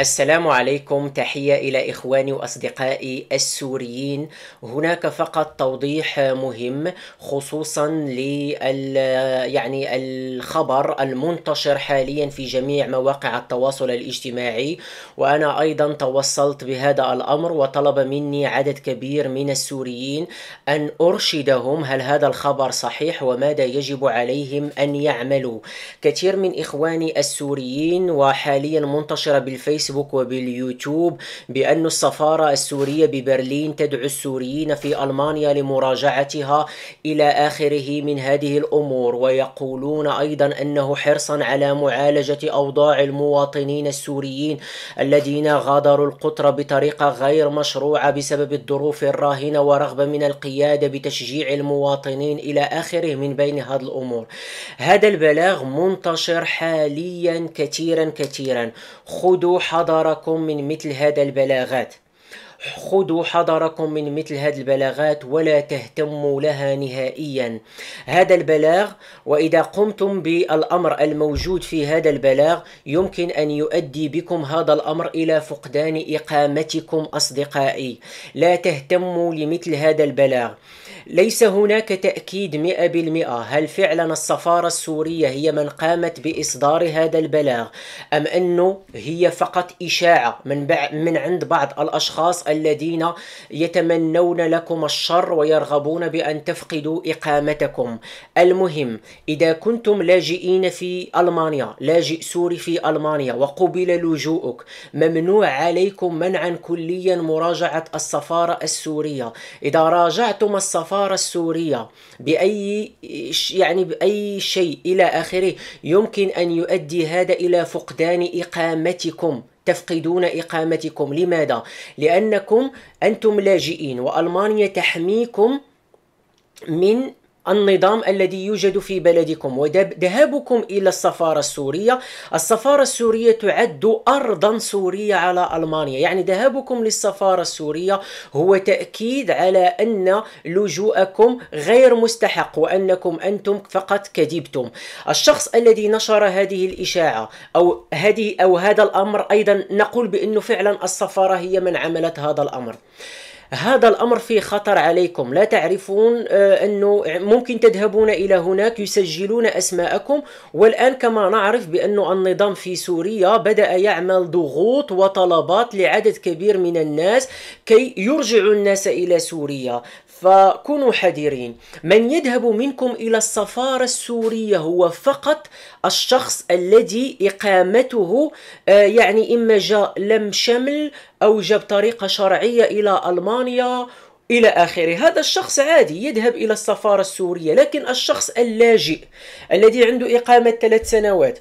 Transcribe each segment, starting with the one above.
السلام عليكم تحية إلى إخواني وأصدقائي السوريين هناك فقط توضيح مهم خصوصا لل يعني الخبر المنتشر حاليا في جميع مواقع التواصل الاجتماعي وأنا أيضا توصلت بهذا الأمر وطلب مني عدد كبير من السوريين أن أرشدهم هل هذا الخبر صحيح وماذا يجب عليهم أن يعملوا كثير من إخواني السوريين وحاليا منتشرة بالفيس بالفيسبوك وباليوتيوب بأن السفارة السورية ببرلين تدعو السوريين في ألمانيا لمراجعتها إلى آخره من هذه الأمور ويقولون أيضا أنه حرصا على معالجة أوضاع المواطنين السوريين الذين غادروا القطر بطريقة غير مشروعة بسبب الظروف الراهنة ورغبة من القيادة بتشجيع المواطنين إلى آخره من بين هذه الأمور هذا البلاغ منتشر حاليا كثيرا كثيرا خذوا حضركم من مثل هذا البلاغات خذوا حذركم من مثل هذه البلاغات ولا تهتموا لها نهائيا هذا البلاغ وإذا قمتم بالأمر الموجود في هذا البلاغ يمكن أن يؤدي بكم هذا الأمر إلى فقدان إقامتكم أصدقائي لا تهتموا لمثل هذا البلاغ ليس هناك تأكيد 100% هل فعلا السفارة السورية هي من قامت بإصدار هذا البلاغ أم أنه هي فقط إشاعة من, من عند بعض الأشخاص الذين يتمنون لكم الشر ويرغبون بأن تفقدوا إقامتكم المهم إذا كنتم لاجئين في ألمانيا لاجئ سوري في ألمانيا وقبل لجوءك ممنوع عليكم منعا كليا مراجعة السفارة السورية إذا راجعتم السفارة السورية بأي يعني بأي شيء إلى آخره يمكن أن يؤدي هذا إلى فقدان إقامتكم تفقدون إقامتكم لماذا؟ لأنكم أنتم لاجئين وألمانيا تحميكم من النظام الذي يوجد في بلدكم وذهابكم إلى السفارة السورية السفارة السورية تعد أرضا سورية على ألمانيا يعني ذهابكم للسفارة السورية هو تأكيد على أن لجوءكم غير مستحق وأنكم أنتم فقط كذبتم الشخص الذي نشر هذه الإشاعة أو, هذه أو هذا الأمر أيضا نقول بأنه فعلا السفارة هي من عملت هذا الأمر هذا الأمر فيه خطر عليكم لا تعرفون آه، أنه ممكن تذهبون إلى هناك يسجلون أسماءكم والآن كما نعرف بأن النظام في سوريا بدأ يعمل ضغوط وطلبات لعدد كبير من الناس كي يرجعوا الناس إلى سوريا فكونوا حذرين من يذهب منكم إلى السفارة السورية هو فقط الشخص الذي إقامته آه، يعني إما جاء لم شمل أوجب طريقة شرعية إلى ألمانيا إلى آخره هذا الشخص عادي يذهب إلى السفارة السورية لكن الشخص اللاجئ الذي عنده إقامة ثلاث سنوات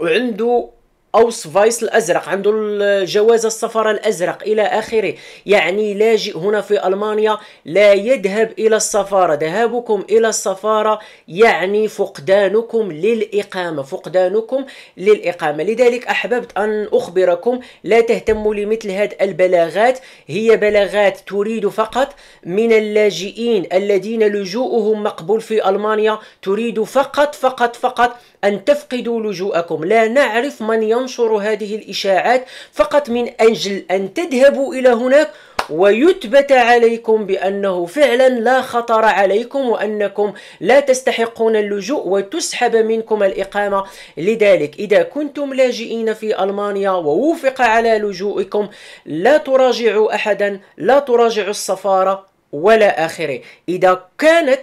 وعنده او سفايس الازرق عنده الجواز السفر الازرق الى اخره يعني لاجئ هنا في المانيا لا يذهب الى السفاره ذهابكم الى السفاره يعني فقدانكم للاقامه فقدانكم للاقامه لذلك احببت ان اخبركم لا تهتموا لمثل هذه البلاغات هي بلاغات تريد فقط من اللاجئين الذين لجوءهم مقبول في المانيا تريد فقط فقط فقط ان تفقدوا لجوءكم لا نعرف من ينشر هذه الإشاعات فقط من أجل أن تذهبوا إلى هناك ويثبت عليكم بأنه فعلا لا خطر عليكم وأنكم لا تستحقون اللجوء وتسحب منكم الإقامة لذلك إذا كنتم لاجئين في ألمانيا ووفق على لجوئكم لا تراجعوا أحدا لا تراجعوا السفارة ولا آخره إذا كانت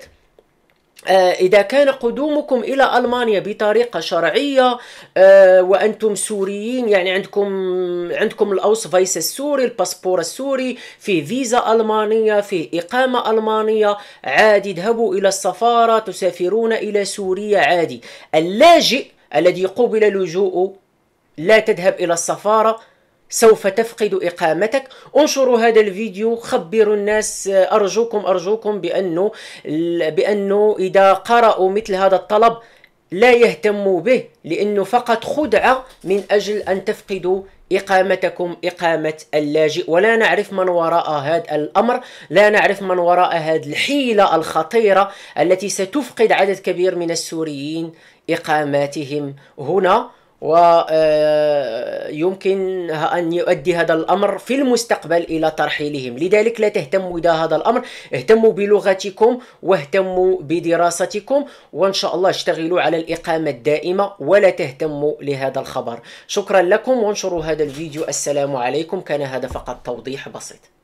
آه، إذا كان قدومكم إلى ألمانيا بطريقة شرعية آه، وأنتم سوريين يعني عندكم عندكم الأوس فيس السوري الباسبور السوري في فيزا ألمانية في إقامة ألمانية عادي اذهبوا إلى السفارة تسافرون إلى سوريا عادي اللاجئ الذي قبل لجوءه لا تذهب إلى السفارة سوف تفقد إقامتك انشروا هذا الفيديو خبروا الناس أرجوكم أرجوكم بأنه, بأنه إذا قرأوا مثل هذا الطلب لا يهتموا به لأنه فقط خدعة من أجل أن تفقدوا إقامتكم إقامة اللاجئ ولا نعرف من وراء هذا الأمر لا نعرف من وراء هذه الحيلة الخطيرة التي ستفقد عدد كبير من السوريين إقاماتهم هنا ويمكن أن يؤدي هذا الأمر في المستقبل إلى ترحيلهم لذلك لا تهتموا إلى هذا الأمر اهتموا بلغتكم واهتموا بدراستكم وإن شاء الله اشتغلوا على الإقامة الدائمة ولا تهتموا لهذا الخبر شكرا لكم وانشروا هذا الفيديو السلام عليكم كان هذا فقط توضيح بسيط